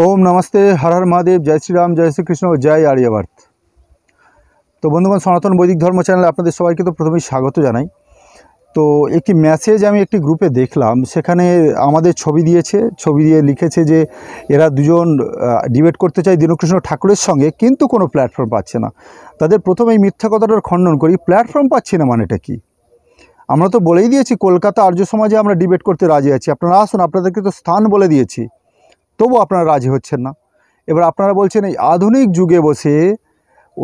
ওম নমস্তে হর হর মহাদেব জয় শ্রীরাম জয় শ্রীকৃষ্ণ জয় আর্যভারত তো বন্ধুগণ সনাতন বৈদিক ধর্ম চ্যানেলে আপনাদের সবাইকে তো প্রথমেই স্বাগত জানাই তো একটি মেসেজ আমি একটি গ্রুপে দেখলাম সেখানে আমাদের ছবি দিয়েছে ছবি দিয়ে লিখেছে যে এরা দুজন ডিবেট করতে চায় দীনকৃষ্ণ ঠাকুরের সঙ্গে কিন্তু কোনো প্ল্যাটফর্ম পাচ্ছে না তাদের প্রথমে এই মিথ্যা কথাটার খণ্ডন করি প্ল্যাটফর্ম পাচ্ছি না মানেটা কি আমরা তো বলেই দিয়েছি কলকাতা আর্য সমাজে আমরা ডিবেট করতে রাজি আছি আপনারা আসুন আপনাদেরকে তো স্থান বলে দিয়েছি তবু আপনারা রাজি হচ্ছেন না এবার আপনারা বলছেন এই আধুনিক যুগে বসে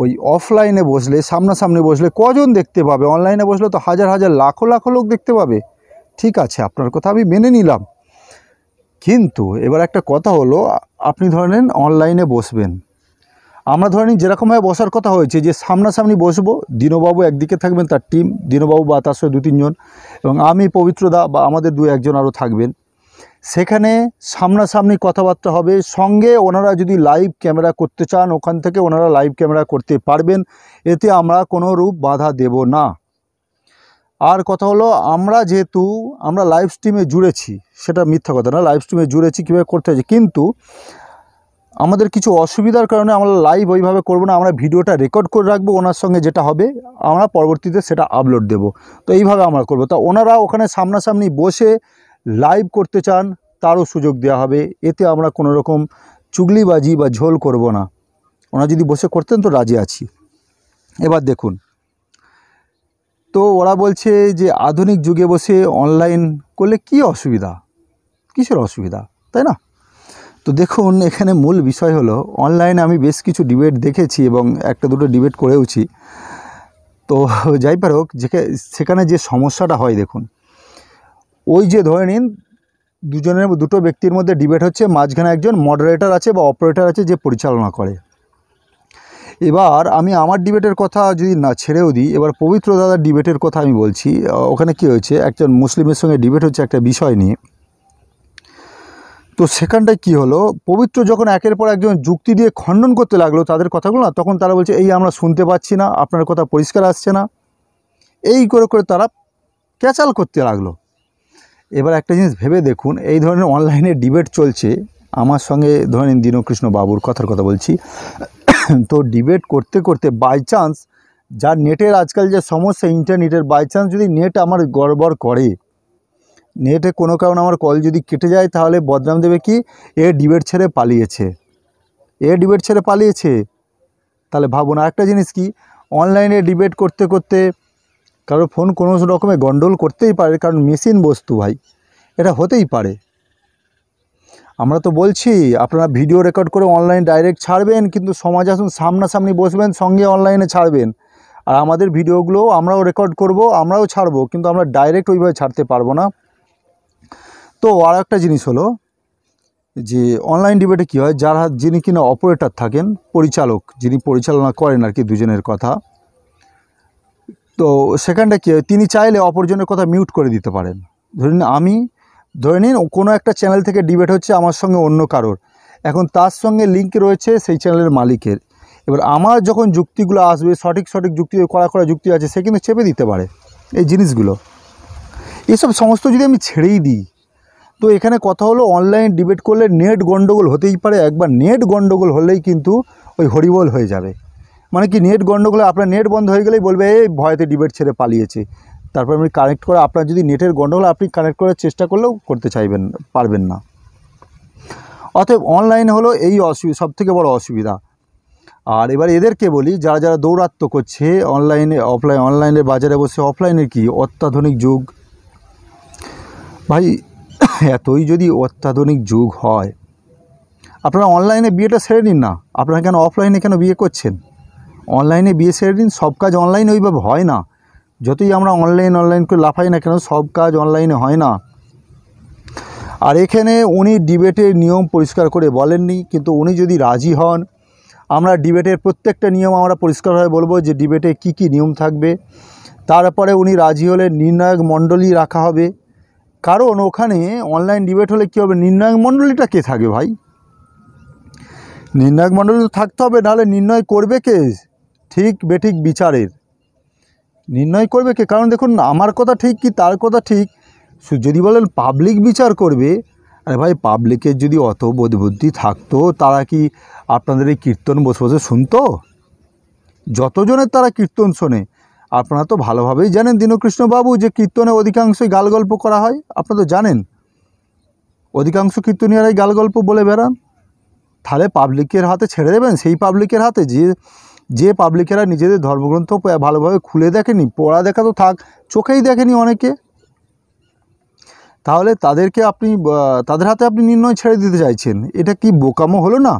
ওই অফলাইনে বসলে সামনাসামনি বসলে কজন দেখতে পাবে অনলাইনে বসলে তো হাজার হাজার লাখো লাখো লোক দেখতে পাবে ঠিক আছে আপনার কথা আমি মেনে নিলাম কিন্তু এবার একটা কথা হলো আপনি ধরে নেন অনলাইনে বসবেন আমরা ধরে নিন যেরকমভাবে বসার কথা হয়েছে যে সামনাসামনি বসবো দীনবাবু একদিকে থাকবেন তার টিম দীনবাবু বা তার সঙ্গে দু তিনজন এবং আমি পবিত্রদা বা আমাদের দু একজন আরও থাকবেন সেখানে সামনাসামনি কথাবার্তা হবে সঙ্গে ওনারা যদি লাইভ ক্যামেরা করতে চান ওখান থেকে ওনারা লাইভ ক্যামেরা করতে পারবেন এতে আমরা কোনো রূপ বাধা দেব না আর কথা হলো আমরা যেহেতু আমরা লাইভ স্ট্রিমে জুড়েছি সেটা মিথ্যা কথা না লাইভ স্ট্রিমে জুড়েছি কীভাবে করতে হয়েছে কিন্তু আমাদের কিছু অসুবিধার কারণে আমরা লাইভ ওইভাবে করবো না আমরা ভিডিওটা রেকর্ড করে রাখবো ওনার সঙ্গে যেটা হবে আমরা পরবর্তীতে সেটা আপলোড দেব তো এইভাবে আমরা করব তা ওনারা ওখানে সামনাসামনি বসে লাইভ করতে চান তারও সুযোগ দেওয়া হবে এতে আমরা কোনো রকম চুগলিবাজি বা ঝোল করব না ওনা যদি বসে করতেন তো রাজি আছি এবার দেখুন তো ওরা বলছে যে আধুনিক যুগে বসে অনলাইন করলে কি অসুবিধা কিসের অসুবিধা তাই না তো দেখুন এখানে মূল বিষয় হলো অনলাইনে আমি বেশ কিছু ডিবেট দেখেছি এবং একটা দুটো ডিবেট করেওছি তো যাই পারোক যেখানে যে সমস্যাটা হয় দেখুন ওই যে ধরে নিন দুজনের দুটো ব্যক্তির মধ্যে ডিবেট হচ্ছে মাঝখানে একজন মডারেটর আছে বা অপারেটর আছে যে পরিচালনা করে এবার আমি আমার ডিবেটের কথা যদি না ছেড়েও দিই এবার পবিত্র দাদার ডিবেটের কথা আমি বলছি ওখানে কি হয়েছে একজন মুসলিমের সঙ্গে ডিবেট হচ্ছে একটা বিষয় নিয়ে তো সেখানটায় কি হলো পবিত্র যখন একের পর একজন যুক্তি দিয়ে খণ্ডন করতে লাগলো তাদের কথাগুলো না তখন তারা বলছে এই আমরা শুনতে পাচ্ছি না আপনার কথা পরিষ্কার আসছে না এই করে করে তারা ক্যাচাল করতে লাগলো এবার একটা জিনিস ভেবে দেখুন এই ধরনের অনলাইনে ডিবেট চলছে আমার সঙ্গে ধরেন দীনকৃষ্ণ বাবুর কথার কথা বলছি তো ডিবেট করতে করতে বাই চান্স যা নেটের আজকাল যে সমস্যা ইন্টারনেটের বাই চান্স যদি নেট আমার গড়বড় করে নেটে কোনো কারণে আমার কল যদি কেটে যায় তাহলে বদনাম দেবে কি এ ডিবেট ছেড়ে পালিয়েছে এ ডিবেট ছেড়ে পালিয়েছে তাহলে ভাবুন আরেকটা জিনিস কি অনলাইনে ডিবেট করতে করতে কারো ফোন কোনো রকমে গন্ডল করতেই পারে কারণ মেশিন বস্তু ভাই এটা হতেই পারে আমরা তো বলছি আপনারা ভিডিও রেকর্ড করে অনলাইন ডাইরেক্ট ছাড়বেন কিন্তু সমাজ আসুন সামনাসামনি বসবেন সঙ্গে অনলাইনে ছাড়বেন আর আমাদের ভিডিওগুলো আমরাও রেকর্ড করব আমরাও ছাড়বো কিন্তু আমরা ডাইরেক্ট ওইভাবে ছাড়তে পারবো না তো আর একটা জিনিস হলো যে অনলাইন ডিবেটে কী হয় যারা যিনি কিনা অপারেটর থাকেন পরিচালক যিনি পরিচালনা করেন আর কি দুজনের কথা তো সেখানটা কী তিনি চাইলে অপরজনের কথা মিউট করে দিতে পারেন ধরুন আমি ধরে নিন কোনো একটা চ্যানেল থেকে ডিবেট হচ্ছে আমার সঙ্গে অন্য কারোর এখন তার সঙ্গে লিঙ্ক রয়েছে সেই চ্যানেলের মালিকের এবার আমার যখন যুক্তিগুলো আসবে সঠিক সঠিক যুক্তি কড়া কড়া যুক্তি আছে সে কিন্তু চেপে দিতে পারে এই জিনিসগুলো এসব সমস্ত যদি আমি ছেড়েই দিই তো এখানে কথা হলো অনলাইন ডিবেট করলে নেট গণ্ডগোল হতেই পারে একবার নেট গণ্ডগোল হলেই কিন্তু ওই হরিবল হয়ে যাবে মানে কি নেট গণ্ডগোল আপনার নেট বন্ধ হয়ে গেলেই বলবে এই ভয়েতে ডিবেট ছেড়ে পালিয়েছে তারপর আপনি কানেক্ট করা আপনার যদি নেটের গণ্ডগোল আপনি কানেক্ট করার চেষ্টা করলেও করতে চাইবেন পারবেন না অতএব অনলাইন হলো এই অসুবিধা সবথেকে বড় অসুবিধা আর এবার এদেরকে বলি যারা যারা দৌরাত্ম করছে অনলাইনে অফলাইন অনলাইনে বাজারে বসে অফলাইনে কি অত্যাধুনিক যুগ ভাই এতই যদি অত্যাধুনিক যুগ হয় আপনারা অনলাইনে বিয়েটা সেরে নিন না আপনারা কেন অফলাইনে কেন বিয়ে করছেন অনলাইনে বিয়ে সেরে দিন সব কাজ অনলাইন ওইভাবে হয় না যতই আমরা অনলাইন অনলাইন করে লাফাই না কেন সব কাজ অনলাইনে হয় না আর এখানে উনি ডিবেটের নিয়ম পরিষ্কার করে বলেননি কিন্তু উনি যদি রাজি হন আমরা ডিবেটের প্রত্যেকটা নিয়ম আমরা পরিষ্কারভাবে বলবো যে ডিবেটে কি কি নিয়ম থাকবে তারপরে উনি রাজি হলে নির্ণায়ক মণ্ডলী রাখা হবে কারণ ওখানে অনলাইন ডিবেট হলে কী হবে নির্ণায়ক মণ্ডলীটা কে থাকে ভাই নির্ণায়ক মণ্ডলী তো থাকতে হবে নাহলে নির্ণয় করবে কে ঠিক বেঠিক বিচারের নির্ণয় করবে কে কারণ দেখুন আমার কথা ঠিক কি তার কথা ঠিক যদি বলেন পাবলিক বিচার করবে আরে ভাই পাবলিকের যদি অত বোধবুদ্ধি থাকতো তারা কি আপনাদের এই কীর্তন বসে বসে শুনতো যতজনের তারা কীর্তন শোনে আপনারা তো ভালোভাবেই জানেন দীনকৃষ্ণবাবু যে কীর্তনে অধিকাংশই গাল গল্প করা হয় আপনারা তো জানেন অধিকাংশ গাল গল্প বলে বেড়ান তাহলে পাবলিকের হাতে ছেড়ে দেবেন সেই পাবলিকের হাতে যে যে পাবলিকেরা নিজেদের ধর্মগ্রন্থ ভালোভাবে খুলে দেখেনি পড়া দেখা তো থাক চোখেই দেখেনি অনেকে তাহলে তাদেরকে আপনি তাদের হাতে আপনি নির্ণয় ছেড়ে দিতে চাইছেন এটা কি বোকামো হলো না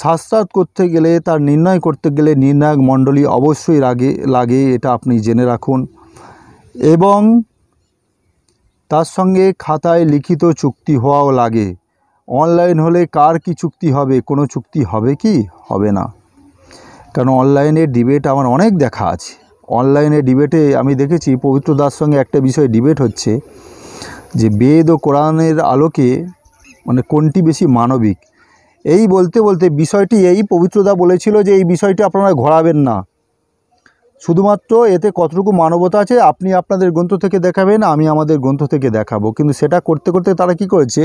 শাস্তাত করতে গেলে তার নির্ণয় করতে গেলে নির্ণায়ক মণ্ডলী অবশ্যই লাগে লাগে এটা আপনি জেনে রাখুন এবং তার সঙ্গে খাতায় লিখিত চুক্তি হওয়াও লাগে অনলাইন হলে কার কি চুক্তি হবে কোনো চুক্তি হবে কি হবে না কারণ অনলাইনে ডিবেট আমার অনেক দেখা আছে অনলাইনে ডিবেটে আমি দেখেছি পবিত্র দাস সঙ্গে একটা বিষয় ডিবেট হচ্ছে যে বেদ ও কোরআনের আলোকে মানে কোনটি বেশি মানবিক এই বলতে বলতে বিষয়টি এই পবিত্রদা বলেছিল যে এই বিষয়টি আপনারা ঘোরাবেন না শুধুমাত্র এতে কতটুকু মানবতা আছে আপনি আপনাদের গ্রন্থ থেকে দেখাবেন আমি আমাদের গ্রন্থ থেকে দেখাবো কিন্তু সেটা করতে করতে তারা কি করেছে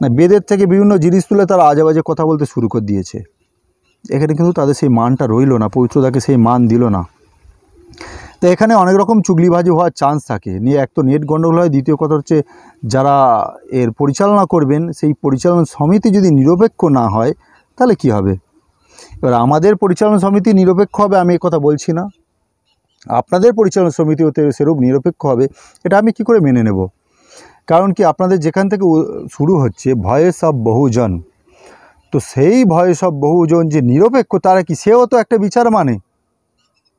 না বেদের থেকে বিভিন্ন জিনিস তুলে তারা আজে বাজে কথা বলতে শুরু করে দিয়েছে এখানে কিন্তু তাদের সেই মানটা রইল না পবিত্রতাকে সেই মান দিল না তো এখানে অনেক রকম চুগলিবাজি হওয়ার চান্স থাকে নিয়ে এক তো নেট গণ্ডগোল হয় দ্বিতীয় কথা হচ্ছে যারা এর পরিচালনা করবেন সেই পরিচালনা সমিতি যদি নিরপেক্ষ না হয় তাহলে কি হবে এবার আমাদের পরিচালনা সমিতি নিরপেক্ষ হবে আমি কথা বলছি না আপনাদের পরিচালনা সমিতি হতে সেরূপ নিরপেক্ষ হবে এটা আমি কি করে মেনে নেব কারণ কি আপনাদের যেখান থেকে শুরু হচ্ছে ভয়েস অব বহুজন তো সেই ভয়ে সব বহুজন যে নিরপেক্ষ তারা কি সেও তো একটা বিচার মানে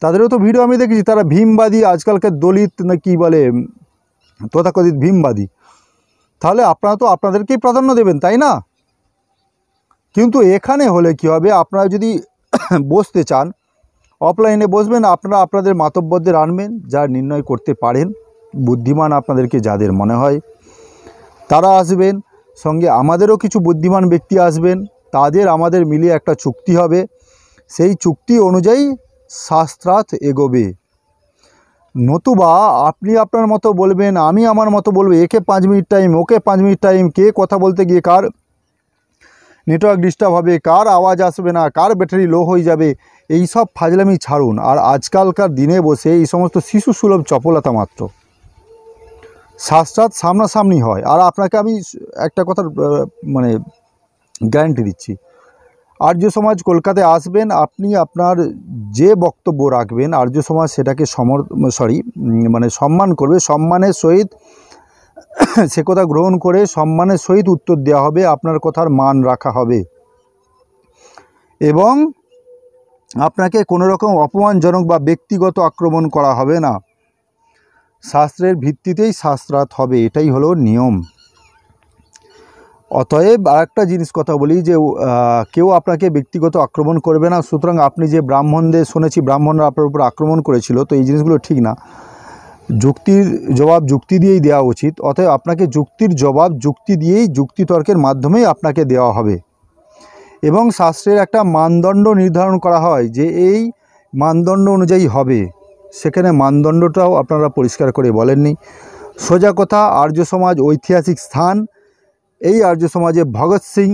তাদেরও তো ভিডিও আমি দেখেছি তারা ভীমবাদী আজকালকার দলিত না কি বলে তথাকথিত ভীমবাদী তাহলে আপনারা তো আপনাদেরকেই প্রাধান্য দেবেন তাই না কিন্তু এখানে হলে কি হবে আপনারা যদি বসতে চান অফলাইনে বসবেন আপনারা আপনাদের মাতব্যদের আনবেন যারা নির্ণয় করতে পারেন বুদ্ধিমান আপনাদেরকে যাদের মনে হয় তারা আসবেন সঙ্গে আমাদেরও কিছু বুদ্ধিমান ব্যক্তি আসবেন তাদের আমাদের মিলিয়ে একটা চুক্তি হবে সেই চুক্তি অনুযায়ী শাস্ত্রাত এগোবে নতুবা আপনি আপনার মতো বলবেন আমি আমার মতো বলবো একে পাঁচ মিনিট টাইম ওকে পাঁচ মিনিট টাইম কে কথা বলতে গিয়ে কার নেটওয়ার্ক ডিস্টার্ব হবে কার আওয়াজ আসবে না কার ব্যাটারি লো হয়ে যাবে এই সব ফাজলামি ছাড়ুন আর আজকালকার দিনে বসে এই সমস্ত শিশু সুলভ চপলতা মাত্র সাক্ষাৎ সামনাসামনি হয় আর আপনাকে আমি একটা কথা মানে গ্যারান্টি দিচ্ছি আর্য সমাজ কলকাতায় আসবেন আপনি আপনার যে বক্তব্য রাখবেন আর্য সমাজ সেটাকে সমর সরি মানে সম্মান করবে সম্মানের সহিত সে কথা গ্রহণ করে সম্মানের সহিত উত্তর দেওয়া হবে আপনার কথার মান রাখা হবে এবং আপনাকে কোনো রকম অপমানজনক বা ব্যক্তিগত আক্রমণ করা হবে না শাস্ত্রের ভিত্তিতেই শাস্ত্রাত হবে এটাই হলো নিয়ম অতএব আর একটা জিনিস কথা বলি যে কেউ আপনাকে ব্যক্তিগত আক্রমণ করবে না সুতরাং আপনি যে ব্রাহ্মণদের শুনেছি ব্রাহ্মণরা আপনার উপর আক্রমণ করেছিল তো এই জিনিসগুলো ঠিক না যুক্তির জবাব যুক্তি দিয়েই দেওয়া উচিত অতএব আপনাকে যুক্তির জবাব যুক্তি দিয়েই যুক্তিতর্কের মাধ্যমেই আপনাকে দেওয়া হবে এবং শাস্ত্রের একটা মানদণ্ড নির্ধারণ করা হয় যে এই মানদণ্ড অনুযায়ী হবে সেখানে মানদণ্ডটাও আপনারা পরিষ্কার করে বলেননি সোজা কথা আর্য সমাজ ঐতিহাসিক স্থান এই আর্য সমাজে ভগৎ সিং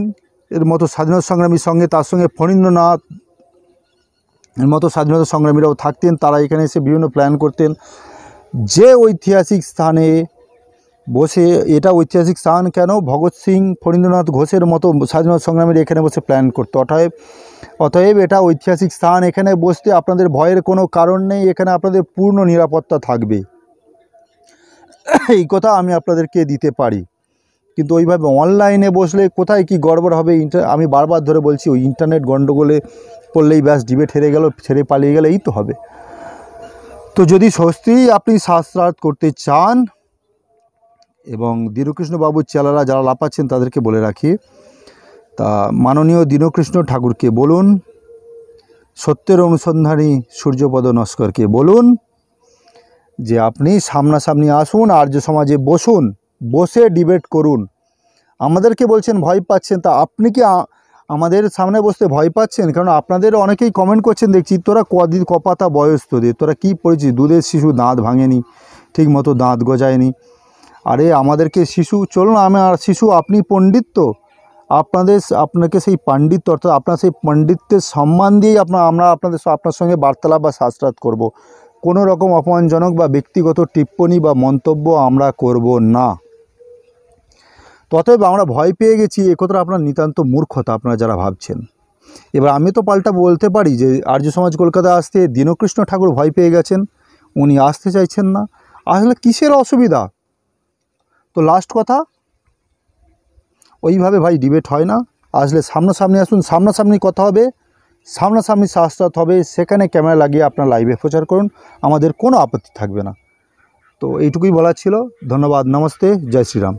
এর মতো স্বাধীনতা সংগ্রামীর সঙ্গে তার সঙ্গে ফণীন্দ্রনাথ এর মতো স্বাধীনতা সংগ্রামীরাও থাকতেন তারা এখানে এসে বিভিন্ন প্ল্যান করতেন যে ঐতিহাসিক স্থানে বসে এটা ঐতিহাসিক স্থান কেন ভগৎ সিং ফণীন্দ্রনাথ ঘোষের মতো স্বাধীনতা সংগ্রামীরা এখানে বসে প্ল্যান করতো অতএব অতএব এটা ঐতিহাসিক স্থান এখানে বসতে আপনাদের ভয়ের কোনো কারণ নেই এখানে আপনাদের পূর্ণ নিরাপত্তা থাকবে এই কথা আমি আপনাদেরকে দিতে পারি কিন্তু ওইভাবে অনলাইনে বসলে কোথায় কি গড়বড় হবে আমি বারবার ধরে বলছি ওই ইন্টারনেট গণ্ডগোলে পড়লেই ব্যাস ডিবেট হেরে গেল ছেড়ে পালিয়ে গেলে এই তো হবে তো যদি সস্তি আপনি শাস্ত্রার্থ করতে চান এবং দীনকৃষ্ণবাবুর চেলারা যারা লাপাচ্ছেন তাদেরকে বলে রাখি তা মাননীয় দীনকৃষ্ণ ঠাকুরকে বলুন সত্যের অনুসন্ধানী সূর্যপদ নস্করকে বলুন যে আপনি সামনাসামনি আসুন আর্য সমাজে বসুন বসে ডিবেট করুন আমাদেরকে বলছেন ভয় পাচ্ছেন তা আপনি কি আমাদের সামনে বসতে ভয় পাচ্ছেন কারণ আপনাদের অনেকেই কমেন্ট করছেন দেখছি তোরা কদিন কপাতা বয়স তোদের তোরা কী পড়েছিস দুধের শিশু দাঁত ভাঙেনি ঠিক মতো দাঁত গজায়নি আরে আমাদেরকে শিশু না আমি আর শিশু আপনি পণ্ডিত তো আপনাদের আপনাকে সেই পাণ্ডিত্য অর্থাৎ আপনার সেই পাণ্ডিত্যের সম্মান দিয়েই আপনার আমরা আপনাদের আপনার সঙ্গে বার্তালাপ বা সাজরাত করবো কোনো রকম অপমানজনক বা ব্যক্তিগত টিপ্পণী বা মন্তব্য আমরা করব না ততএব আমরা ভয় পেয়ে গেছি একথা আপনার নিতান্ত মূর্খতা আপনারা যারা ভাবছেন এবার আমি তো পাল্টা বলতে পারি যে আর্য সমাজ কলকাতা আসতে দীনকৃষ্ণ ঠাকুর ভয় পেয়ে গেছেন উনি আসতে চাইছেন না আসলে কিসের অসুবিধা তো লাস্ট কথা ওইভাবে ভাই ডিবেট হয় না আসলে সামনাসামনি আসুন সামনাসামনি কথা হবে সামনাসামনি সাহসাত হবে সেখানে ক্যামেরা লাগিয়ে আপনার লাইভে প্রচার করুন আমাদের কোনো আপত্তি থাকবে না তো এইটুকুই বলার ছিল ধন্যবাদ নমস্তে জয় শ্রীরাম